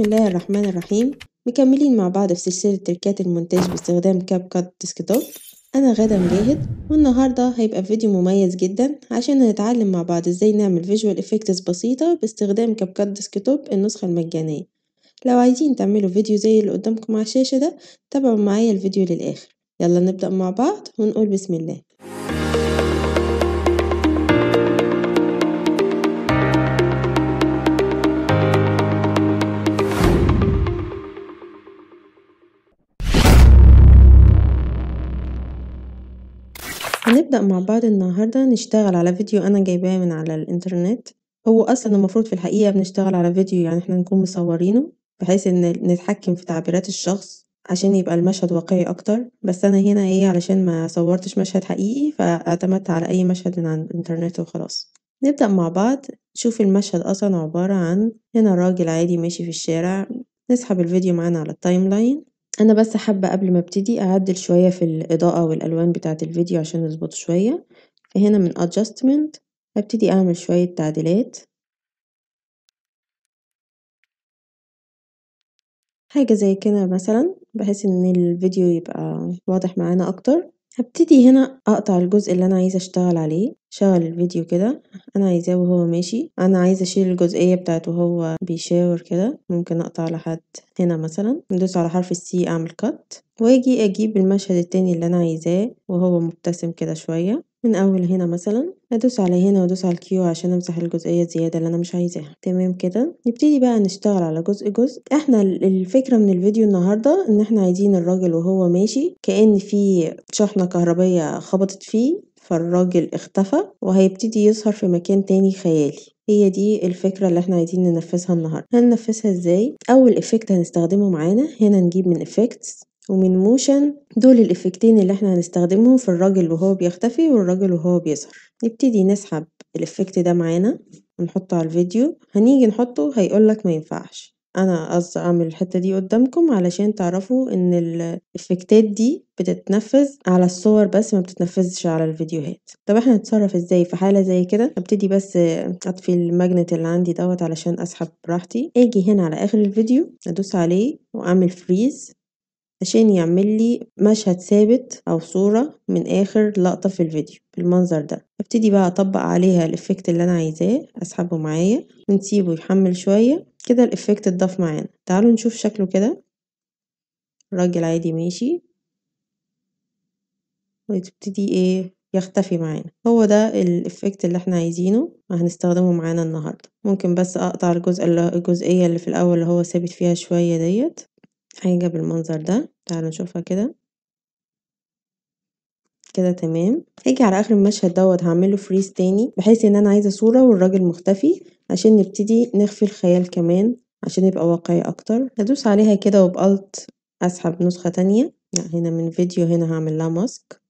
بسم الله الرحمن الرحيم مكملين مع بعض في سلسلة تركات المونتاج باستخدام كاب كات ديسكتوب أنا غدا مجاهد والنهاردة هيبقى فيديو مميز جدا عشان هنتعلم مع بعض ازاي نعمل فيجوال افكتس بسيطة باستخدام كاب كات ديسكتوب النسخة المجانية لو عايزين تعملوا فيديو زي اللي قدامكم على الشاشة ده تابعوا معايا الفيديو للآخر يلا نبدأ مع بعض ونقول بسم الله نبدأ مع بعض النهاردة نشتغل على فيديو أنا جايباه من على الإنترنت، هو أصلًا المفروض في الحقيقة بنشتغل على فيديو يعني إحنا نكون مصورينه بحيث إن نتحكم في تعبيرات الشخص عشان يبقى المشهد واقعي أكتر، بس أنا هنا إيه علشان مصورتش مشهد حقيقي فاعتمدت على أي مشهد من على الإنترنت وخلاص. نبدأ مع بعض نشوف المشهد أصلًا عبارة عن هنا راجل عادي ماشي في الشارع، نسحب الفيديو معانا على التايم لاين. أنا بس حابة قبل ما أبتدي أعدل شوية في الإضاءة والألوان بتاعة الفيديو عشان نظبط شوية، فهنا من adjustment هبتدي أعمل شوية تعديلات، حاجة زي كده مثلا بحيث إن الفيديو يبقى واضح معانا أكتر. هبتدي هنا أقطع الجزء اللي أنا عايزة أشتغل عليه أشغل الفيديو كده أنا عايزاه وهو ماشي أنا عايزة أشيل الجزئية بتاعت وهو بيشاور كده ممكن أقطع لحد هنا مثلا ندوس على حرف السي أعمل كات وأجي أجيب المشهد التاني اللي أنا عايزاه وهو مبتسم كده شوية من اول هنا مثلا هدوس على هنا وادوس على الكيو عشان امسح الجزئيه الزياده اللي انا مش عايزاها تمام كده نبتدي بقى نشتغل على جزء جزء احنا الفكره من الفيديو النهارده ان احنا عايزين الراجل وهو ماشي كان في شحنه كهربيه خبطت فيه فالراجل اختفى وهيبتدي يظهر في مكان تاني خيالي هي دي الفكرة اللي احنا عايزين ننفذها النهاردة هننفذها ازاي اول افكت هنستخدمه معانا هنا نجيب من افكتس ومن موشن دول الإفكتين اللي احنا هنستخدمهم في الراجل وهو بيختفي والراجل وهو بيظهر نبتدي نسحب الإفكت ده معانا ونحطه على الفيديو هنيجي نحطه هيقولك مينفعش أنا قصدي أعمل الحتة دي قدامكم علشان تعرفوا إن الإفكتات دي بتتنفذ على الصور بس مبتتنفذش على الفيديوهات طب احنا هنتصرف ازاي في حالة زي كده هبتدي بس اطفي الماجنت اللي عندي دوت علشان اسحب براحتي اجي هنا على اخر الفيديو ادوس عليه واعمل فريز عشان يعملي مشهد ثابت أو صورة من آخر لقطة في الفيديو بالمنظر ده هبتدي بقى أطبق عليها الإفكت اللي أنا عايزاه أسحبه معايا ونسيبه يحمل شوية كده الإفكت اتضاف معانا تعالوا نشوف شكله كده الراجل عادي ماشي وتبتدي ايه يختفي معانا هو ده الإفكت اللي احنا عايزينه هنستخدمه معانا النهاردة ممكن بس أقطع الجزء الجزئية اللي في الأول اللي هو ثابت فيها شوية ديت حاجة بالمنظر ده تعالوا نشوفها كده كده تمام هيجي على اخر المشهد دوت هعمله فريز تاني بحيث ان انا عايزه صوره والراجل مختفي عشان نبتدي نخفي الخيال كمان عشان يبقى واقعي اكتر هدوس عليها كده وبالت اسحب نسخه تانية لا هنا من فيديو هنا هعمل لها ماسك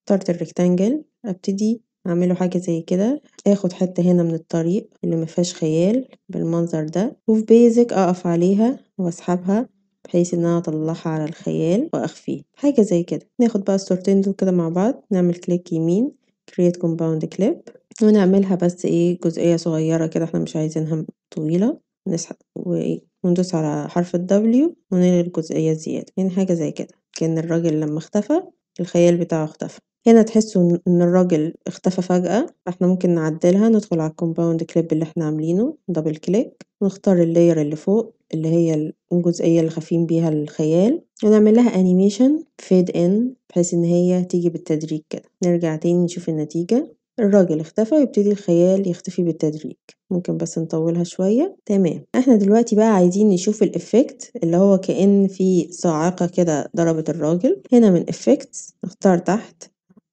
اخترت الريكتانجل ابتدي اعمله حاجه زي كده اخد حته هنا من الطريق اللي ما خيال بالمنظر ده وفي بيزك اقف عليها واسحبها بحيث ان انا اطلعها على الخيال واخفيه حاجة زي كده ناخد بقى الصورتين دول كده مع بعض نعمل كليك يمين create compound clip ونعملها بس ايه جزئية صغيرة كده احنا مش عايزينها طويلة نسحب وايه وندوس على حرف الدبليو ونلغي الجزئية الزيادة يعني حاجة زي كده كأن الراجل لما اختفى الخيال بتاعه اختفى هنا تحسوا ان الراجل اختفى فجأة احنا ممكن نعدلها ندخل على الكومباوند كليب اللي احنا عاملينه دبل كليك ونختار اللاير اللي فوق اللي هي الجزئية اللي خافين بيها الخيال ونعمل لها أنيميشن فيد إن بحيث إن هي تيجي بالتدريج كده نرجع تاني نشوف النتيجة الراجل اختفى ويبتدي الخيال يختفي بالتدريج ممكن بس نطولها شوية تمام احنا دلوقتي بقى عايزين نشوف الافكت اللي هو كأن في صاعقة كده ضربت الراجل هنا من افكتس نختار تحت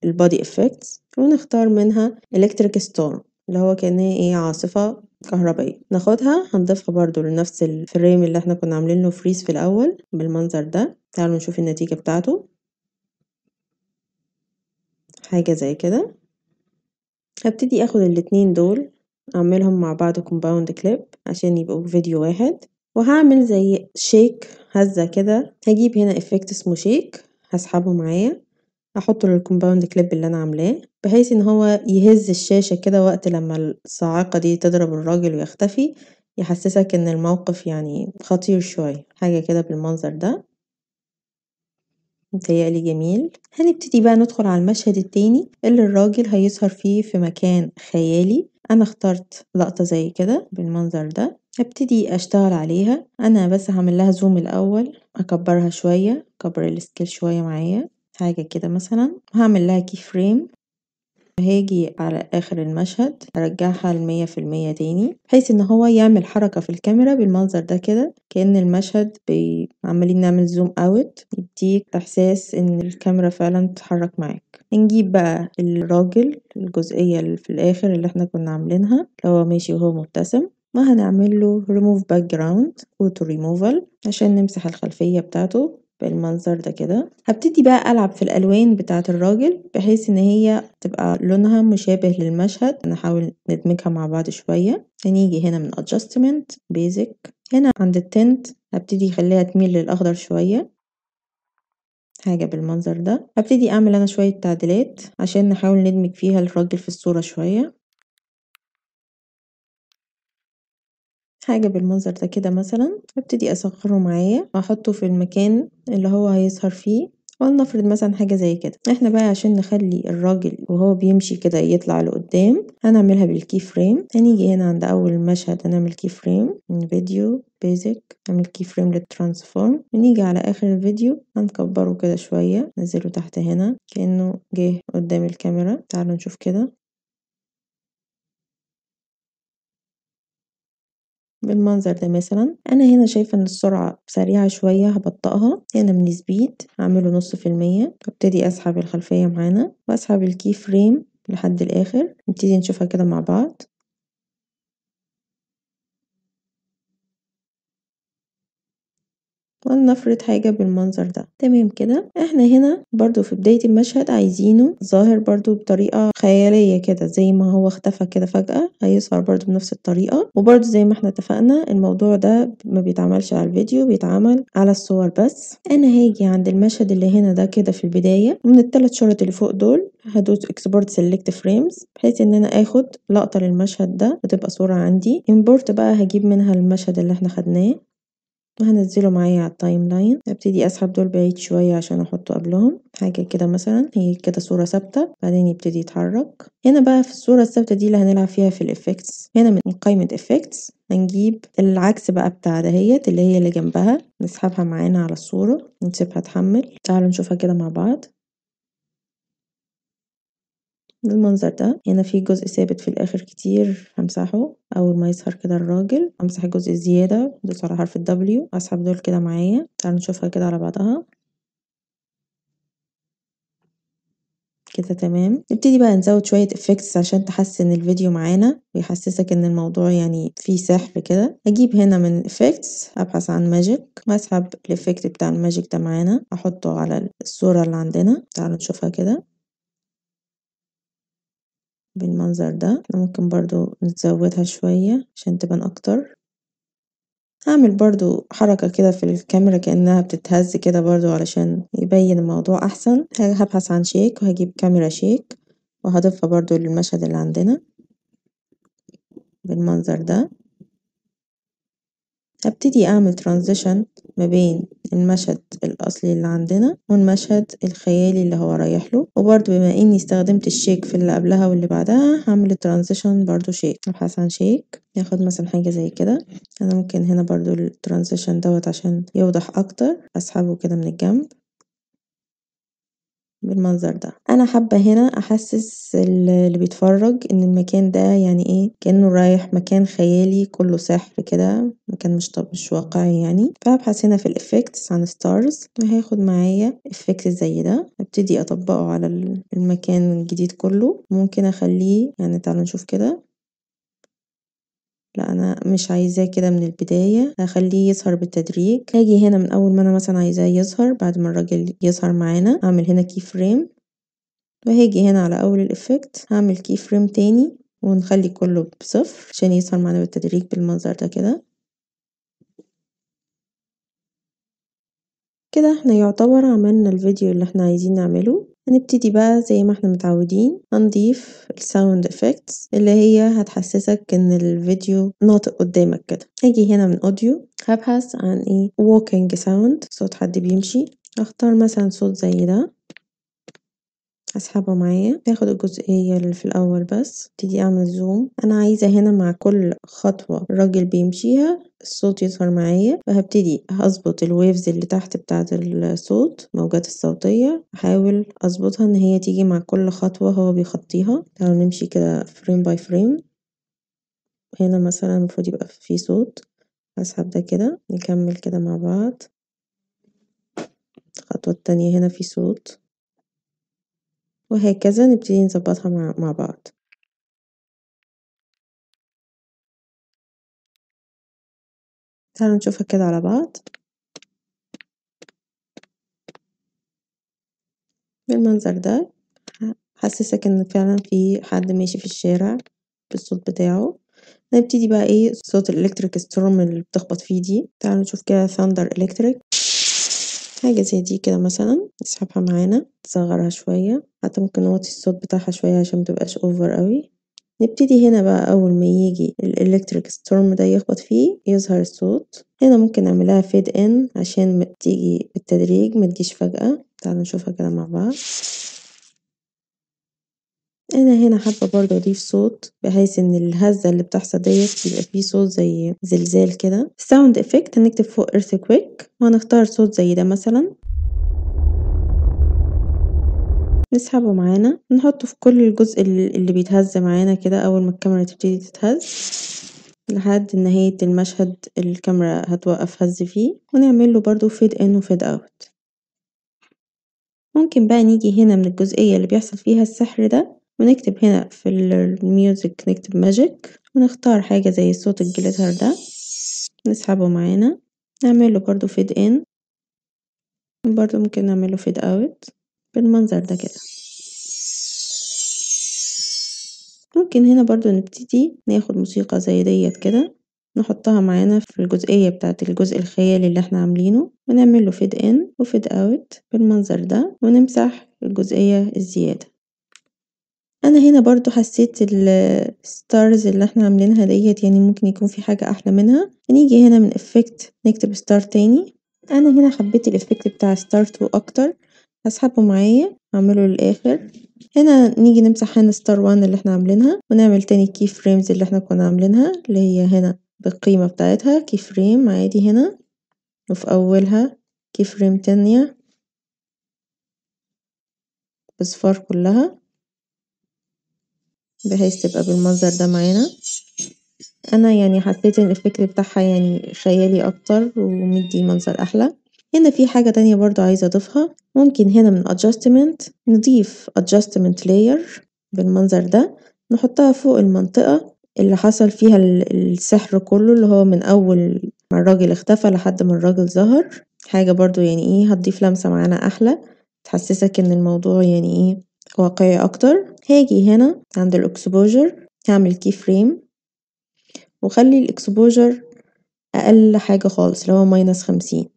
البادي افكتس ونختار منها الكتريك ستورم اللي هو كأنها ايه عاصفة كهربائية ناخدها هنضيفها برضو لنفس الفريم اللي احنا كنا عاملين له فريز في الأول بالمنظر ده تعالوا نشوف النتيجة بتاعته حاجة زي كده هبتدي اخد الاتنين دول اعملهم مع بعض كومباوند كليب عشان يبقوا فيديو واحد وهعمل زي شيك هزة كده هجيب هنا افكت اسمه شيك هسحبه معايا احطه للكومباوند كليب اللي انا عاملاه بحيث إن هو يهز الشاشة كده وقت لما الصاعقة دي تضرب الراجل ويختفي يحسسك إن الموقف يعني خطير شوية حاجة كده بالمنظر ده متهيألي جميل هنبتدي بقى ندخل على المشهد التاني اللي الراجل هيظهر فيه في مكان خيالي أنا اخترت لقطة زي كده بالمنظر ده هبتدي أشتغل عليها أنا بس هعملها زوم الأول أكبرها شوية أكبر السكيل شوية معايا حاجة كده مثلا كي فريم هاجي على آخر المشهد أرجعها المية في المية تاني بحيث إن هو يعمل حركة في الكاميرا بالمنظر ده كده كأن المشهد بي... عمالين نعمل زوم أوت يديك إحساس إن الكاميرا فعلا تتحرك معاك هنجيب بقى الراجل الجزئية اللي في الآخر اللي احنا كنا عاملينها اللي هو ماشي وهو مبتسم هنعمل له باك جراوند اوتو ريموفال عشان نمسح الخلفية بتاعته بالمنظر ده كده هبتدي بقى ألعب في الألوان بتاعة الراجل بحيث إن هي تبقى لونها مشابه للمشهد نحاول ندمجها مع بعض شوية هنيجي هنا من Adjustment Basic هنا عند التنت هبتدي أخليها تميل للأخضر شوية حاجة بالمنظر ده هبتدي أعمل أنا شوية تعديلات عشان نحاول ندمج فيها الراجل في الصورة شوية حاجة بالمنظر ده كده مثلا هبتدي أصغره معايا واحطه في المكان اللي هو هيسهر فيه ولنفرض مثلا حاجة زي كده احنا بقى عشان نخلي الراجل وهو بيمشي كده يطلع لقدام هنعملها بالكي فريم هنيجي هنا عند أول مشهد هنعمل كي فريم من فيديو بيزك نعمل كي فريم للترانسفورم ونيجي على اخر الفيديو هنكبره كده شوية ننزله تحت هنا كأنه جه قدام الكاميرا تعالوا نشوف كده بالمنظر ده مثلا انا هنا شايفه ان السرعه سريعه شويه هبطئها هنا من سبيد هعمله نص في المية وابتدي اسحب الخلفيه معانا واسحب الكي فريم لحد الاخر نبتدي نشوفها كده مع بعض ولنفرض حاجة بالمنظر ده تمام كده احنا هنا برضو في بداية المشهد عايزينه ظاهر برضو بطريقة خيالية كده زي ما هو اختفى كده فجأة هيظهر برضو بنفس الطريقة وبرضو زي ما احنا اتفقنا الموضوع ده ما بيتعملش على الفيديو بيتعمل على الصور بس انا هاجي عند المشهد اللي هنا ده كده في البداية من الثلاث شرط اللي فوق دول هدوس اكسبورت سيلكت فريمز بحيث ان انا اخد لقطة للمشهد ده وتبقى صورة عندي امبورت بقى هجيب منها المشهد اللي احنا خدناه وهنزله معايا على التايم لاين هبتدي اسحب دول بعيد شويه عشان احطه قبلهم حاجه كده مثلا هي كده صوره ثابته بعدين يبتدي يتحرك هنا بقى في الصوره الثابته دي اللي هنلعب فيها في الايفكتس هنا من قائمه افكتس هنجيب العكس بقى بتاع دهيت اللي هي اللي جنبها نسحبها معانا على الصوره ونسيبها تحمل تعالوا نشوفها كده مع بعض بالمنظر ده هنا يعني في جزء ثابت في الاخر كتير همسحه اول ما يظهر كده الراجل امسح الجزء الزياده ادوس على حرف الدبليو اسحب دول كده معايا تعالوا نشوفها كده على بعضها كده تمام نبتدي بقى نزود شوية افكتس عشان تحسن الفيديو معانا ويحسسك ان الموضوع يعني فيه سحر كده اجيب هنا من افكتس ابحث عن ماجيك واسحب الافكت بتاع الماجيك ده معانا احطه على الصورة اللي عندنا تعالوا نشوفها كده بالمنظر ده ممكن برضو نزودها شوية عشان تبان أكتر هعمل برضو حركة كده في الكاميرا كأنها بتتهز كده برضو علشان يبين الموضوع أحسن هبحث عن شيك وهجيب كاميرا شيك وهضيفها برضو للمشهد اللي عندنا بالمنظر ده هبتدي أعمل ترانزيشن ما بين المشهد الأصلي اللي عندنا والمشهد الخيالي اللي هو رايح له وبرده بما إني استخدمت الشيك في اللي قبلها واللي بعدها هعمل الترانزيشن برده شيك أبحث عن شيك ناخد مثلا حاجة زي كده أنا ممكن هنا برده الترانزيشن دوت عشان يوضح أكتر أسحبه كده من الجنب بالمنظر ده انا حابه هنا احسس اللي بيتفرج ان المكان ده يعني ايه كانه رايح مكان خيالي كله سحر كده مكان مش طب مش واقعي يعني فهبحث هنا في الافكتس عن ستارز وهاخد معايا افكت زي ده ابتدي اطبقه على المكان الجديد كله ممكن اخليه يعني تعالوا نشوف كده لا انا مش عايزاه كده من البداية هخليه يظهر بالتدريج هاجي هنا من اول ما انا مثلا عايزاه يظهر بعد ما الراجل يظهر معانا هعمل هنا كي فريم وهاجي هنا على اول الافكت هعمل كي فريم تاني ونخلي كله بصفر عشان يظهر معانا بالتدريج بالمنظر ده كده كده احنا يعتبر عملنا الفيديو اللي احنا عايزين نعمله هنبتدي بقى زي ما احنا متعودين هنضيف الساوند افكتس اللي هي هتحسسك ان الفيديو ناطق قدامك كده هاجي هنا من اوديو هبحث عن ايه ووكينج ساوند صوت حد بيمشي هختار مثلا صوت زي ده اسحبه معايا هاخد الجزئية اللي في الأول بس ابتدي أعمل زوم أنا عايزة هنا مع كل خطوة الراجل بيمشيها الصوت يظهر معايا فهبتدي هظبط الويفز اللي تحت بتاعة الصوت الموجات الصوتية أحاول أظبطها إن هي تيجي مع كل خطوة هو بيخطيها تعالوا نمشي كده فريم باي فريم هنا مثلا المفروض يبقى في صوت هسحب ده كده نكمل كده مع بعض الخطوة التانية هنا في صوت وهكذا نبتدي نظبطها مع, مع بعض تعالوا نشوفها كده على بعض بالمنظر ده حسسك ان فعلا في حد ماشي في الشارع بالصوت بتاعه نبتدي بقى ايه صوت الالكتريك ستورم اللي بتخبط فيه دي تعالوا نشوف كده ثاندر الكتريك حاجة زي دي كده مثلًا نسحبها معانا نصغرها شوية حتى ممكن نوطي الصوت بتاعها شوية عشان متبقاش اوفر أوي، نبتدي هنا بقى أول ما يجي الإلكتريك ستورم ده يخبط فيه يظهر الصوت، هنا ممكن نعملها فيد إن عشان تيجي بالتدريج متجيش فجأة تعالوا نشوفها كده مع بعض. أنا هنا حابة برضه أضيف صوت بحيث إن الهزة اللي بتحصل ديت يبقى فيه صوت زي زلزال كده ساوند افكت هنكتب فوق earthquake وهنختار صوت زي ده مثلا نسحبه معانا نحطه في كل الجزء اللي بيتهز معانا كده أول ما الكاميرا تبتدي تتهز لحد نهاية المشهد الكاميرا هتوقف هز فيه ونعمله برضه فيد ان وفيد اوت ممكن بقى نيجي هنا من الجزئية اللي بيحصل فيها السحر ده ونكتب هنا في الميوزك نكتب ماجيك ونختار حاجة زي صوت الجليتر ده نسحبه معانا نعمله برضو فيد ان برضو ممكن نعمله فيد اوت بالمنظر ده كده ممكن هنا برضو نبتدي ناخد موسيقى زي ديت كده نحطها معانا في الجزئية بتاعة الجزء الخيالي اللي احنا عاملينه ونعمله فيد ان وفيد اوت بالمنظر ده ونمسح الجزئية الزيادة أنا هنا برضه حسيت ال stars اللي احنا عاملينها ديت يعني ممكن يكون في حاجة أحلى منها هنيجي هنا من افكت نكتب star تاني أنا هنا حبيت الافكت بتاع star تو أكتر هسحبه معايا هعمله للآخر هنا نيجي نمسح هنا star one اللي احنا عاملينها ونعمل تاني key frames اللي احنا كنا عاملينها اللي هي هنا بالقيمة بتاعتها key frame عادي هنا وفي أولها key frame تانية بصفار كلها بحيث تبقى بالمنظر ده معانا انا يعني حسيت ان الفكر بتاعها يعني خيالي اكتر ومدي منظر احلى هنا في حاجة تانية برضو عايزة اضيفها ممكن هنا من adjustment نضيف adjustment layer بالمنظر ده نحطها فوق المنطقة اللي حصل فيها السحر كله اللي هو من اول ما الراجل اختفى لحد ما الراجل ظهر حاجة برضو يعني ايه هتضيف لمسة معانا احلى تحسسك ان الموضوع يعني ايه واقعية أكتر هاجي هنا عند الإكسبوجر هعمل كي فريم وخلي الإكسبوجر أقل حاجة خالص اللي هو ماينس خمسين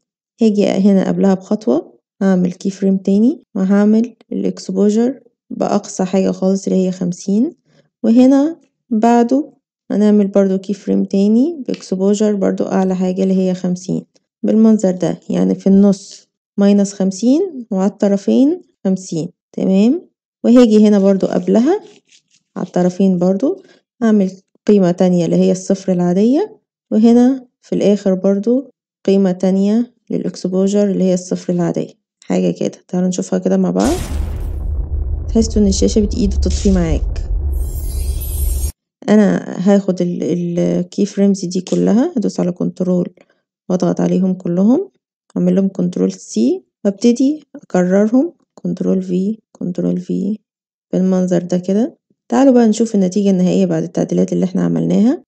هاجي هنا قبلها بخطوة هعمل كي فريم تاني وهعمل الإكسبوجر بأقصى حاجة خالص اللي هي خمسين وهنا بعده هنعمل برضو كي فريم تاني بإكسبوجر برضو أعلى حاجة اللي هي خمسين بالمنظر ده يعني في النص ماينس خمسين وعلى الطرفين خمسين تمام وهاجي هنا برضو قبلها على الطرفين برضو هعمل قيمة تانية اللي هي الصفر العادية وهنا في الآخر برضو قيمة تانية للإكسبوجر اللي هي الصفر العادية حاجة كده تعالوا نشوفها كده مع بعض تحسوا إن الشاشة بتقيد وتطفي معاك أنا هاخد الكي فريمز دي كلها هدوس على كنترول واضغط عليهم كلهم أعمل لهم كنترول سي وابتدي أكررهم كنترول في كنترول في بالمنظر ده كده تعالوا بقى نشوف النتيجة النهائية بعد التعديلات اللي احنا عملناها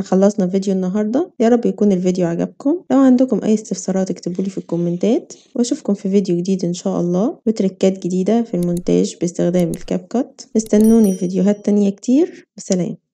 احنا خلصنا فيديو النهاردة يا رب يكون الفيديو عجبكم لو عندكم اي استفسارات اكتبولي في الكومنتات واشوفكم في فيديو جديد ان شاء الله وتركات جديدة في المونتاج باستخدام الكاب كات استنوني فيديوهات تانية كتير وسلام